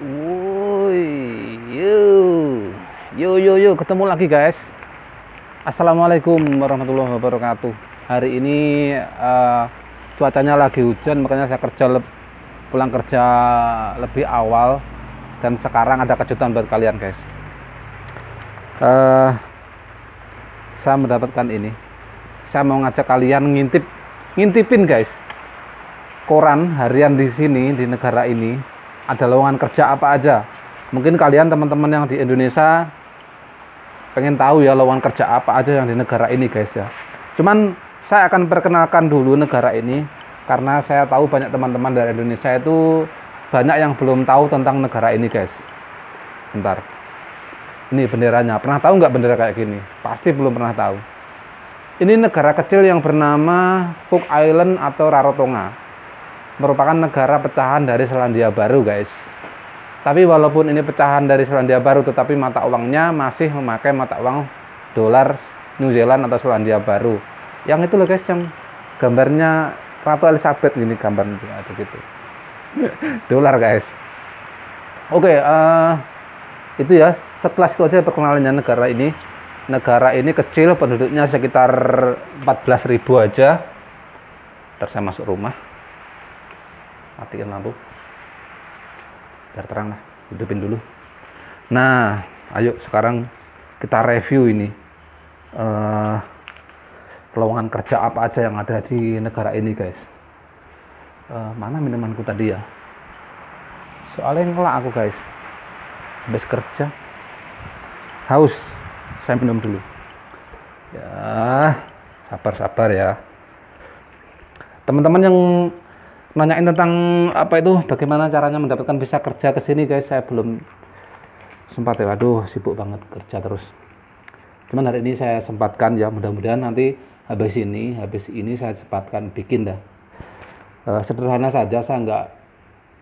Woi, yo, yo, yo, yo, ketemu lagi guys. Assalamualaikum warahmatullahi wabarakatuh. Hari ini uh, cuacanya lagi hujan, makanya saya kerja pulang kerja lebih awal. Dan sekarang ada kejutan buat kalian guys. Uh, saya mendapatkan ini. Saya mau ngajak kalian ngintip, ngintipin guys. Koran harian di sini di negara ini ada lowongan kerja apa aja. Mungkin kalian teman-teman yang di Indonesia pengen tahu ya lowongan kerja apa aja yang di negara ini guys ya. Cuman saya akan perkenalkan dulu negara ini karena saya tahu banyak teman-teman dari Indonesia itu banyak yang belum tahu tentang negara ini guys. Bentar. Ini benderanya. Pernah tahu nggak bendera kayak gini? Pasti belum pernah tahu. Ini negara kecil yang bernama Cook Island atau Rarotonga merupakan negara pecahan dari Selandia Baru, guys. Tapi walaupun ini pecahan dari Selandia Baru, tetapi mata uangnya masih memakai mata uang dolar New Zealand atau Selandia Baru. Yang itu loh guys, yang gambarnya Ratu Elizabeth gini gambar itu gitu. dolar guys. Oke, uh, itu ya sekelas itu aja perkenalannya negara ini. Negara ini kecil, penduduknya sekitar 14.000 aja. Terus saya masuk rumah matikan lampu biar terang lah hidupin dulu nah ayo sekarang kita review ini uh, lowongan kerja apa aja yang ada di negara ini guys uh, mana minumanku tadi ya soalnya ngelak aku guys habis kerja haus saya minum dulu ya sabar sabar ya teman-teman yang nanyain tentang apa itu bagaimana caranya mendapatkan visa kerja ke sini guys saya belum sempat ya waduh sibuk banget kerja terus cuman hari ini saya sempatkan ya mudah-mudahan nanti habis ini habis ini saya sempatkan bikin dah e, sederhana saja saya nggak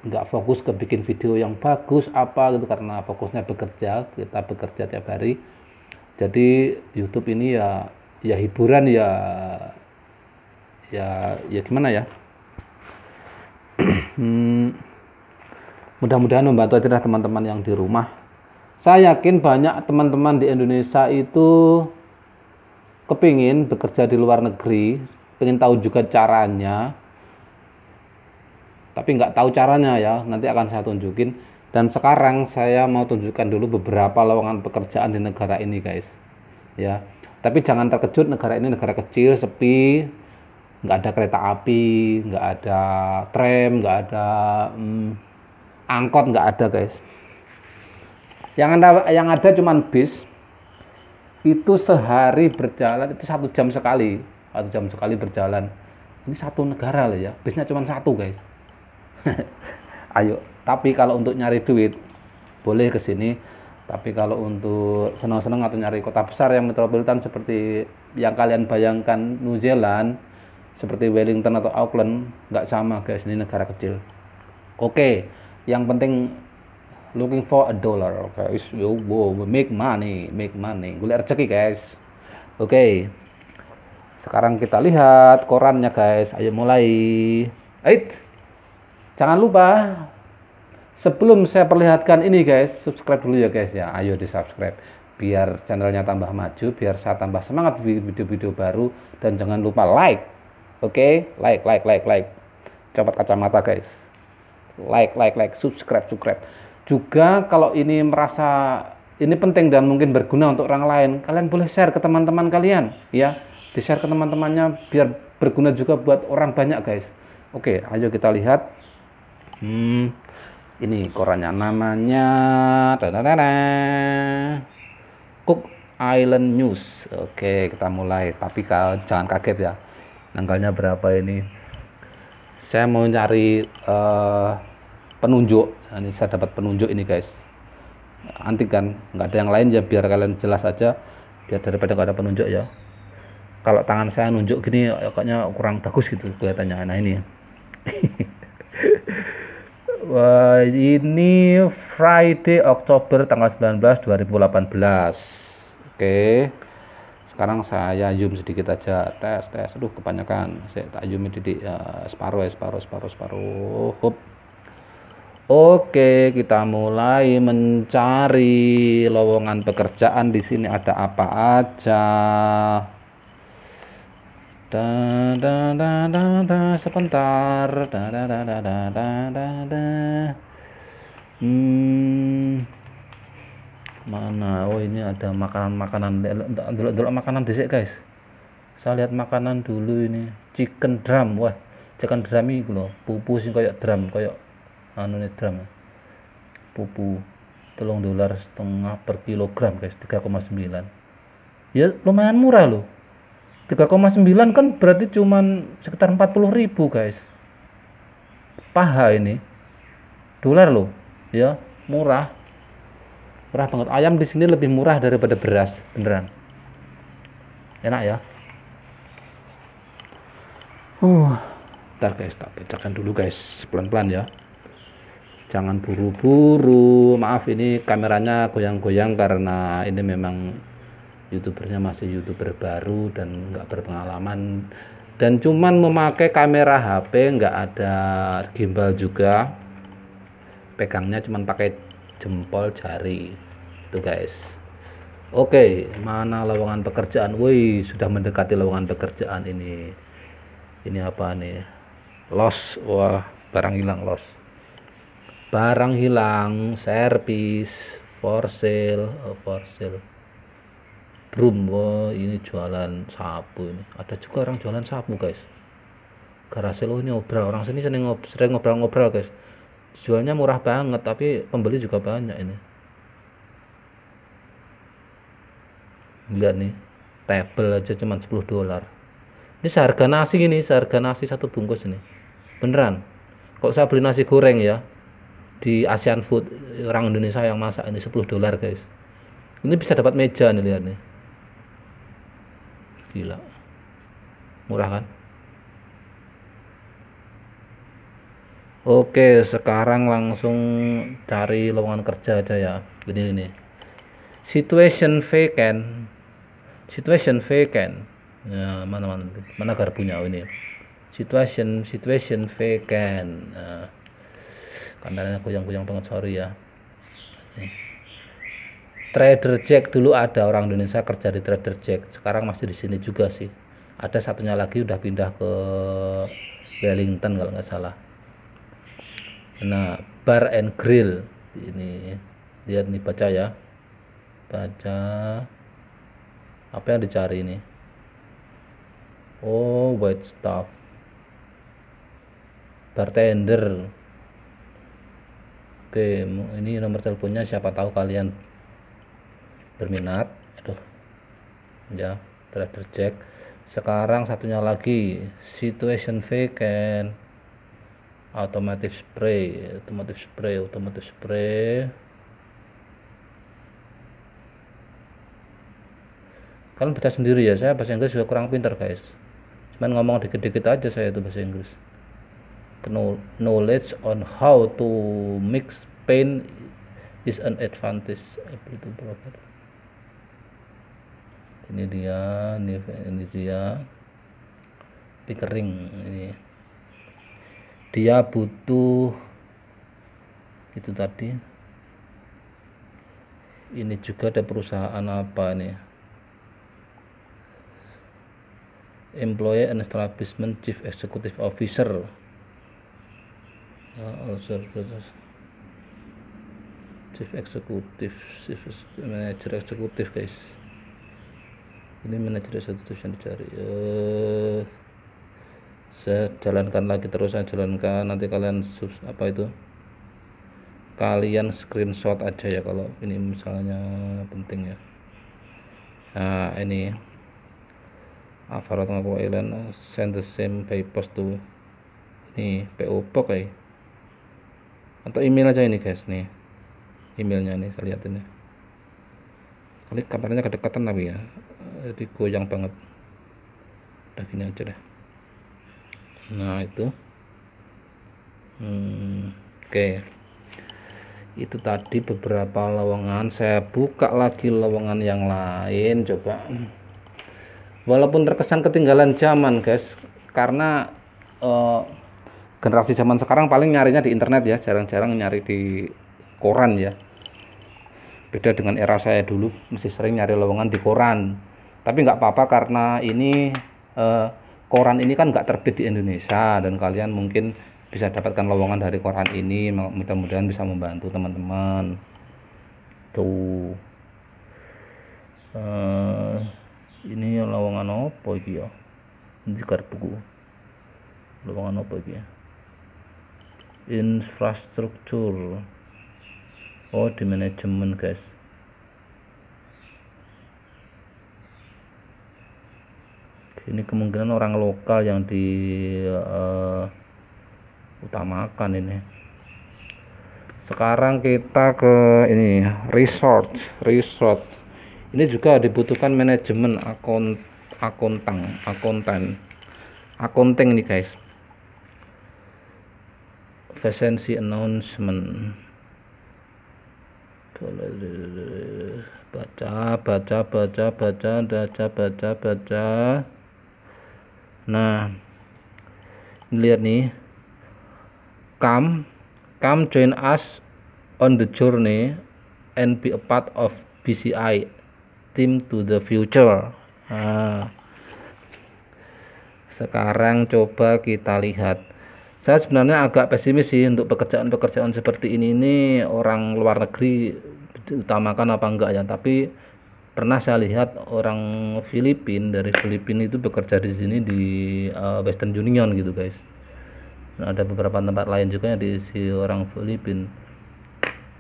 nggak fokus ke bikin video yang bagus apa gitu karena fokusnya bekerja kita bekerja tiap hari jadi YouTube ini ya ya hiburan ya ya ya gimana ya Hmm. mudah-mudahan membantu aja teman-teman yang di rumah. Saya yakin banyak teman-teman di Indonesia itu kepingin bekerja di luar negeri, pengen tahu juga caranya, tapi nggak tahu caranya ya. Nanti akan saya tunjukin. Dan sekarang saya mau tunjukkan dulu beberapa lowongan pekerjaan di negara ini guys. Ya, tapi jangan terkejut negara ini negara kecil, sepi, nggak ada kereta api, nggak ada tram, nggak ada hmm, angkot, nggak ada guys. Yang ada yang ada cuman bis. Itu sehari berjalan itu satu jam sekali, satu jam sekali berjalan. Ini satu negara loh ya, bisnya cuma satu guys. Ayo, tapi kalau untuk nyari duit boleh ke sini. Tapi kalau untuk senang-senang atau nyari kota besar yang metropolitan seperti yang kalian bayangkan New Zealand, seperti Wellington atau Auckland nggak sama guys ini negara kecil oke okay. yang penting looking for a dollar guys yo wow, make money make money gue lihat rezeki guys oke okay. sekarang kita lihat korannya guys ayo mulai Ait. jangan lupa sebelum saya perlihatkan ini guys subscribe dulu ya guys ya ayo di subscribe biar channelnya tambah maju biar saya tambah semangat video-video baru dan jangan lupa like Oke, okay? like, like, like, like. Coba kacamata, guys. Like, like, like, subscribe, subscribe. Juga kalau ini merasa ini penting dan mungkin berguna untuk orang lain, kalian boleh share ke teman-teman kalian, ya. Di share ke teman-temannya biar berguna juga buat orang banyak, guys. Oke, okay, ayo kita lihat. Hmm, ini korannya namanya dadadada. Cook Island News. Oke, okay, kita mulai. Tapi kalau jangan kaget ya angkanya berapa ini saya mau cari uh, eh, penunjuk nah, ini saya dapat penunjuk ini guys antik kan nggak ada yang lain ya biar kalian jelas aja biar daripada nggak ada penunjuk ya kalau tangan saya nunjuk gini ya kayaknya kurang bagus gitu kelihatannya nah ini Wah, ini Friday Oktober tanggal 19 2018 oke okay sekarang saya zoom sedikit aja tes tes aduh kebanyakan saya tak zoom di uh, separuh ya separuh separuh separuh Hup. Oke, kita mulai mencari lowongan pekerjaan di sini ada apa aja. Da, da, da, da, da, sebentar. Da, da, da, da, da, da, da. Hmm mana oh ini ada makanan-makanan dulu dulu makanan desek guys saya lihat makanan dulu ini chicken drum wah chicken drum ini loh pupu sih kayak drum kayak anu ini drum pupu telung dolar setengah per kilogram guys 3,9 ya lumayan murah loh 3,9 kan berarti cuman sekitar 40 ribu guys paha ini dolar loh ya murah murah banget ayam di sini lebih murah daripada beras beneran enak ya uh ntar guys tak pecahkan dulu guys pelan-pelan ya jangan buru-buru maaf ini kameranya goyang-goyang karena ini memang youtubernya masih youtuber baru dan nggak berpengalaman dan cuman memakai kamera HP nggak ada gimbal juga pegangnya cuman pakai jempol jari itu guys oke mana lowongan pekerjaan woi sudah mendekati lowongan pekerjaan ini ini apa nih los wah barang hilang los barang hilang servis for sale oh, for sale broom wah ini jualan sapu ini ada juga orang jualan sapu guys garasi lo ini ngobrol orang sini sering ngobrol-ngobrol guys jualnya murah banget tapi pembeli juga banyak ini lihat nih table aja cuma 10 dolar ini seharga nasi ini seharga nasi satu bungkus ini beneran kok saya beli nasi goreng ya di Asian Food orang Indonesia yang masak ini 10 dolar guys ini bisa dapat meja nih lihat nih gila murah kan Oke, sekarang langsung cari lowongan kerja aja ya. Gini ini. Situation vacant. Situation vacant. Ya, mana mana mana garpunya punya ini. Situation situation vacant. Nah, ya. Kandarnya goyang-goyang banget sorry ya. Nih. Trader Jack dulu ada orang Indonesia kerja di Trader Jack. Sekarang masih di sini juga sih. Ada satunya lagi udah pindah ke Wellington kalau nggak salah Nah, Bar and Grill ini lihat nih baca ya. Baca apa yang dicari ini? Oh, white stuff Bartender. Oke, ini nomor teleponnya siapa tahu kalian berminat. Aduh. Ya, trader Jack. Sekarang satunya lagi, situation vacant automatic spray automatic spray automatic spray kalian baca sendiri ya saya bahasa Inggris juga kurang pinter guys cuman ngomong dikit-dikit aja saya itu bahasa Inggris knowledge on how to mix paint is an advantage itu berapa ini dia ini, ini dia pickering ini dia butuh itu tadi ini juga ada perusahaan apa ini? employee and establishment chief executive officer ya, chief executive chief manager Executive guys ini manager eksekutif yang dicari uh, saya jalankan lagi terus saya jalankan nanti kalian sub, apa itu kalian screenshot aja ya kalau ini misalnya penting ya nah ini Avarat ngaku island uh, send the same by post to ini PO box ya atau email aja ini guys nih emailnya nih saya lihat ini ya. kali kameranya kedekatan tapi ya jadi eh, goyang banget udah gini aja deh nah itu hmm, oke okay. itu tadi beberapa lowongan saya buka lagi lowongan yang lain coba walaupun terkesan ketinggalan zaman guys karena uh, generasi zaman sekarang paling nyarinya di internet ya jarang-jarang nyari di koran ya beda dengan era saya dulu masih sering nyari lowongan di koran tapi nggak apa-apa karena ini uh, koran ini kan nggak terbit di Indonesia dan kalian mungkin bisa dapatkan lowongan dari koran ini mudah-mudahan bisa membantu teman-teman tuh uh, ini ya lowongan apa ya? ini ya jikar buku lowongan apa ini ya infrastruktur oh di manajemen guys ini kemungkinan orang lokal yang diutamakan eh, uh, ini sekarang kita ke ini resort resort ini juga dibutuhkan manajemen akun akuntan akuntan akunting nih guys vacancy announcement baca baca baca baca baca baca, baca nah lihat nih come come join us on the journey and be a part of BCI team to the future nah, sekarang coba kita lihat saya sebenarnya agak pesimis sih untuk pekerjaan-pekerjaan seperti ini ini orang luar negeri utamakan apa enggak ya tapi pernah saya lihat orang Filipin dari Filipin itu bekerja di sini di uh, Western Union gitu guys nah, ada beberapa tempat lain juga yang diisi orang Filipin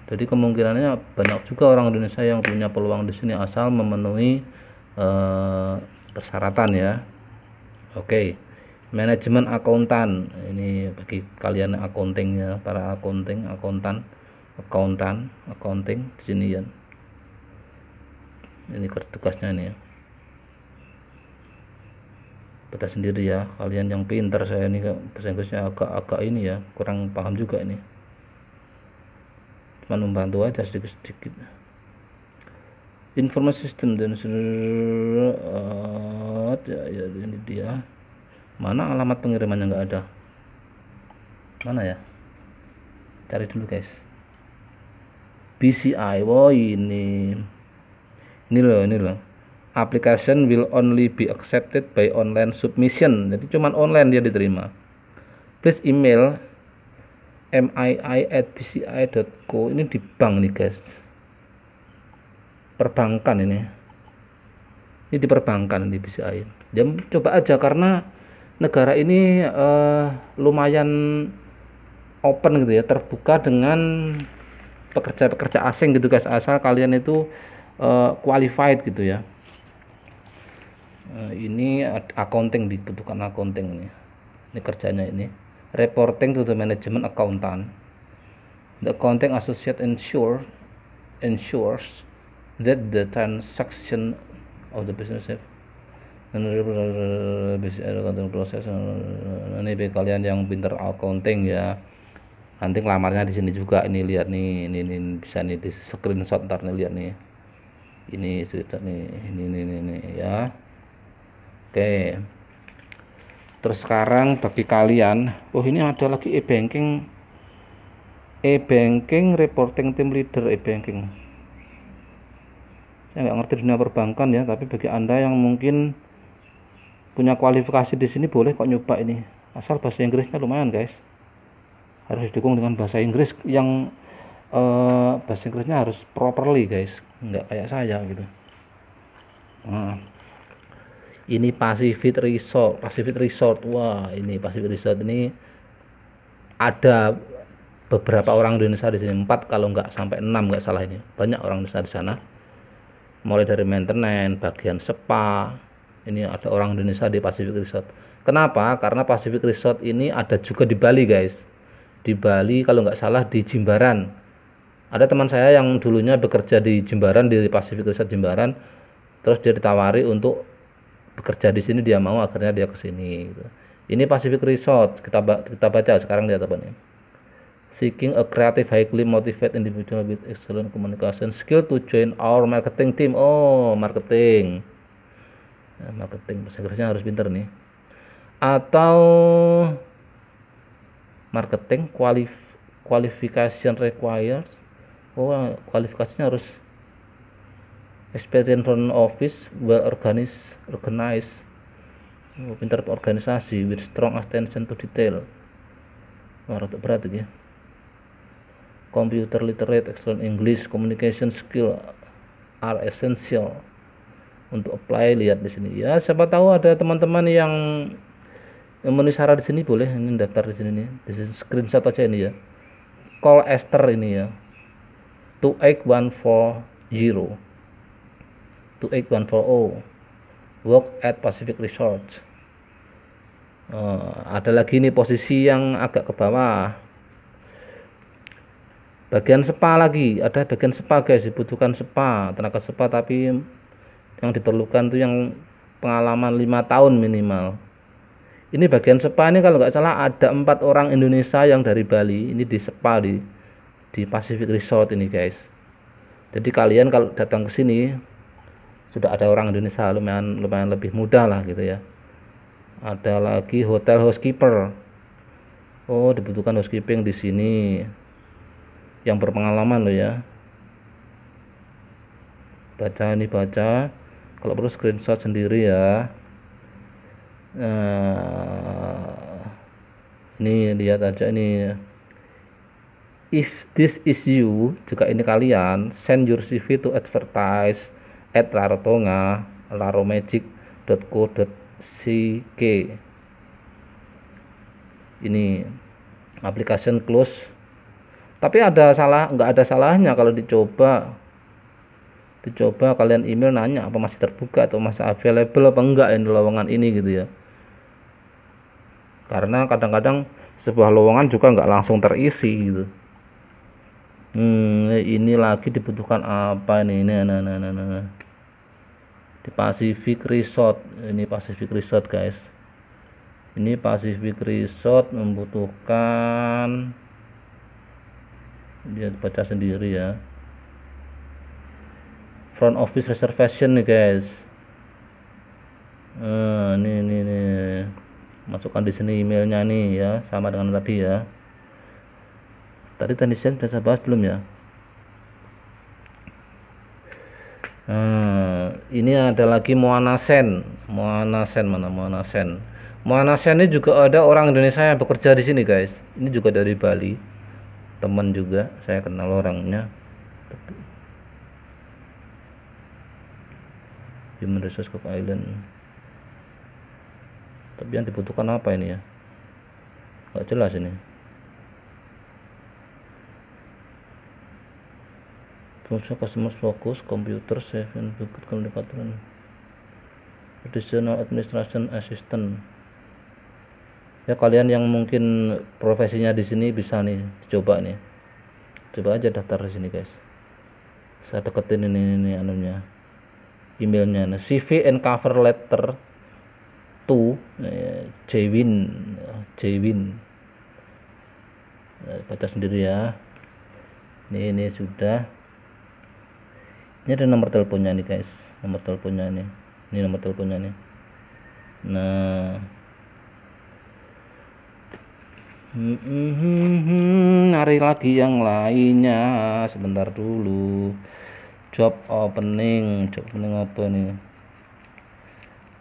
jadi kemungkinannya banyak juga orang Indonesia yang punya peluang di sini asal memenuhi uh, persyaratan ya oke okay. manajemen akuntan ini bagi kalian akuntingnya para akunting akuntan akuntan accounting di sini ya ini tugasnya ini peta ya. sendiri ya kalian yang pintar saya ini bahasa Inggrisnya agak-agak ini ya kurang paham juga ini cuma membantu aja sedikit-sedikit informasi sistem dan surat ya, ya ini dia mana alamat pengirimannya nggak ada mana ya cari dulu guys BCI wow ini ini loh ini loh application will only be accepted by online submission jadi cuman online dia diterima please email mii@bci.co ini di bank nih guys perbankan ini ini di perbankan di BCI ya coba aja karena negara ini uh, lumayan open gitu ya terbuka dengan pekerja-pekerja asing gitu guys asal kalian itu uh, qualified gitu ya uh, ini accounting dibutuhkan accounting ini ini kerjanya ini reporting to the management accountant the accounting associate ensure ensures that the transaction of the business have accounting proses ini bagi kalian yang pinter accounting ya nanti lamarnya di sini juga ini lihat nih ini, ini bisa nih di screenshot ntar nih lihat nih ini cerita nih ini ini ini, ini ya oke terus sekarang bagi kalian oh ini ada lagi e-banking e-banking reporting tim leader e-banking saya nggak ngerti dunia perbankan ya tapi bagi anda yang mungkin punya kualifikasi di sini boleh kok nyoba ini asal bahasa Inggrisnya lumayan guys harus didukung dengan bahasa Inggris yang uh, eh, bahasa Inggrisnya harus properly guys nggak kayak saya gitu nah, ini Pacific Resort Pacific Resort wah ini Pacific Resort ini ada beberapa orang Indonesia di sini empat kalau nggak sampai enam nggak salah ini banyak orang Indonesia di sana mulai dari maintenance bagian spa ini ada orang Indonesia di Pacific Resort kenapa karena Pacific Resort ini ada juga di Bali guys di Bali kalau nggak salah di Jimbaran ada teman saya yang dulunya bekerja di Jembaran di Pasifik Riset Jembaran terus dia ditawari untuk bekerja di sini dia mau akhirnya dia ke sini gitu. ini Pacific Resort kita kita baca sekarang lihat apa nih seeking a creative highly motivated individual with excellent communication skill to join our marketing team oh marketing nah, marketing bahasa harus pinter nih atau marketing qualif qualification required oh kualifikasinya harus experience front office well organize, organized oh, pintar organisasi with strong attention to detail wah rada berat ya computer literate excellent English communication skill are essential untuk apply lihat di sini ya siapa tahu ada teman-teman yang memenuhi syarat di sini boleh ingin daftar di sini nih di screenshot aja ini ya call Esther ini ya 28140 28140 work at Pacific Resort uh, ada lagi nih posisi yang agak ke bawah bagian spa lagi ada bagian spa guys dibutuhkan spa tenaga spa tapi yang diperlukan itu yang pengalaman lima tahun minimal ini bagian spa ini kalau nggak salah ada empat orang Indonesia yang dari Bali ini di spa di di Pacific Resort ini guys jadi kalian kalau datang ke sini sudah ada orang Indonesia lumayan lumayan lebih mudah lah gitu ya ada lagi hotel housekeeper oh dibutuhkan housekeeping di sini yang berpengalaman loh ya baca ini baca kalau perlu screenshot sendiri ya nah, ini lihat aja ini if this is you jika ini kalian send your CV to advertise at larotonga laromagic.co.ck ini application close tapi ada salah nggak ada salahnya kalau dicoba dicoba kalian email nanya apa masih terbuka atau masih available apa enggak ini lowongan ini gitu ya karena kadang-kadang sebuah lowongan juga nggak langsung terisi gitu hmm, eh, ini lagi dibutuhkan apa ini Ini nah nah nah, nah. di Pacific Resort ini Pacific Resort guys ini Pacific Resort membutuhkan dia baca sendiri ya front office reservation nih guys Nah, ini ini nih masukkan di sini emailnya nih ya sama dengan tadi ya tadi tendensial sudah saya bahas belum ya hmm, ini ada lagi Moana Sen Moana Sen mana Moana Sen Moana Sen ini juga ada orang Indonesia yang bekerja di sini guys ini juga dari Bali teman juga saya kenal orangnya Human Resource Cook Island tapi yang dibutuhkan apa ini ya Gak jelas ini Fungsi customer focus, computer, seven bucket communication, additional administration assistant. Ya kalian yang mungkin profesinya di sini bisa nih coba nih, coba aja daftar di sini guys. Saya deketin ini ini anunya, emailnya, nah, CV and cover letter to eh, Jwin, Jwin. Nah, eh, baca sendiri ya. Ini ini sudah ini ada nomor teleponnya nih guys nomor teleponnya nih ini nomor teleponnya nih nah hmm, nari lagi yang lainnya sebentar dulu job opening job opening apa nih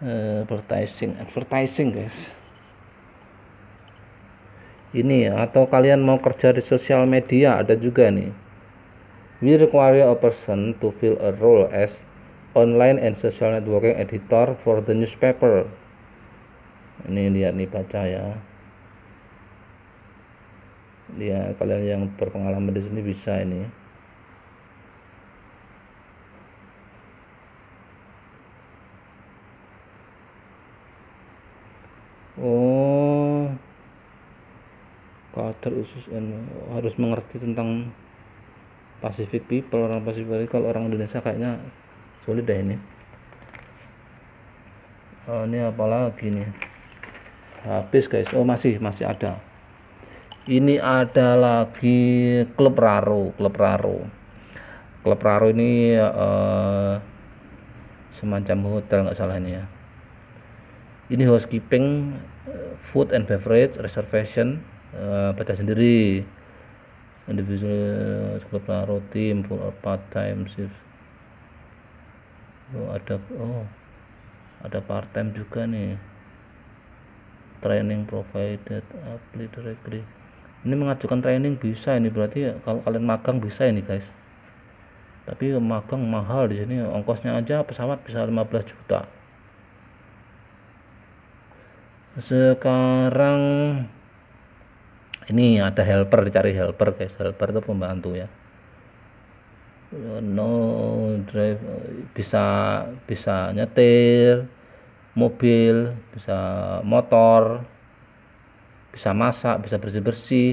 eh, advertising advertising guys ini ya, atau kalian mau kerja di sosial media ada juga nih We require a person to fill a role as online and social networking editor for the newspaper. Ini lihat nih baca ya. Ya kalian yang berpengalaman di sini bisa ini. Oh, kader usus ini harus mengerti tentang Pacific people orang Pacific people kalau orang Indonesia kayaknya sulit deh ini oh, ini apalagi nih habis guys oh masih masih ada ini ada lagi klub Raro klub Raro klub Raro ini uh, semacam hotel nggak salah ini ya ini housekeeping eh, food and beverage reservation uh, baca sendiri individual club tim, full or part time shift oh ada oh ada part time juga nih training provided apply directly ini mengajukan training bisa ini berarti kalau kalian magang bisa ini guys tapi magang mahal di sini ongkosnya aja pesawat bisa 15 juta sekarang ini ada helper cari helper guys helper itu pembantu ya no drive bisa bisa nyetir mobil bisa motor bisa masak bisa bersih bersih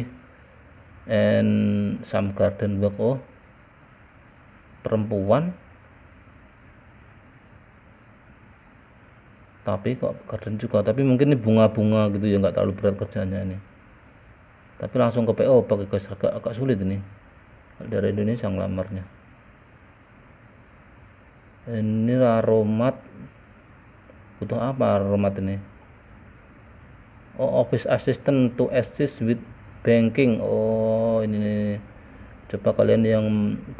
and some garden work oh perempuan tapi kok garden juga tapi mungkin ini bunga-bunga gitu ya nggak terlalu berat kerjanya ini tapi langsung ke PO pakai ke agak, agak sulit ini dari Indonesia ngelamarnya ini aromat butuh apa aromat ini oh office assistant to assist with banking oh ini nih. coba kalian yang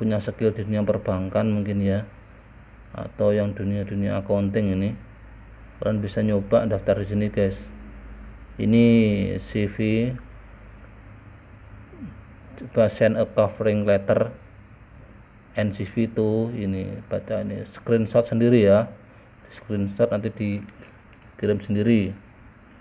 punya skill di dunia perbankan mungkin ya atau yang dunia-dunia accounting ini kalian bisa nyoba daftar di sini guys ini CV coba send a covering letter NCV itu ini baca ini screenshot sendiri ya screenshot nanti dikirim sendiri